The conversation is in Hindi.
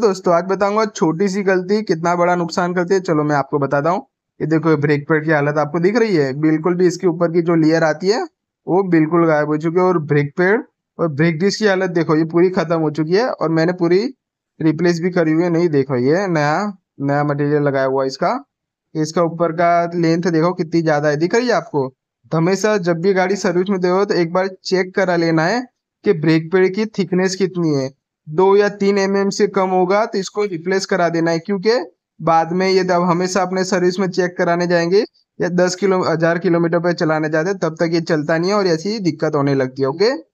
दोस्तों आज तो बताऊंगा छोटी सी गलती कितना बड़ा नुकसान करती है चलो मैं आपको बताता हूँ ये देखो ब्रेक पैड की हालत आपको दिख रही है बिल्कुल भी इसके ऊपर की जो लेयर आती है वो बिल्कुल गायब हो चुकी है और ब्रेक पैड और ब्रेक डिस्क की हालत देखो ये पूरी खत्म हो चुकी है और मैंने पूरी रिप्लेस भी करी हुई है नहीं देखो ये नया नया मटेरियल लगाया हुआ इसका इसका ऊपर का लेंथ देखो कितनी ज्यादा है दिख रही है आपको तो हमेशा जब भी गाड़ी सर्विस में दे तो एक बार चेक करा लेना है कि ब्रेक पेड़ की थिकनेस कितनी है दो या तीन एम से कम होगा तो इसको रिप्लेस करा देना है क्योंकि बाद में ये दब हमेशा अपने सर्विस में चेक कराने जाएंगे या दस किलो हजार किलोमीटर पर चलाने जाते तब तक ये चलता नहीं है और ऐसी दिक्कत होने लगती है ओके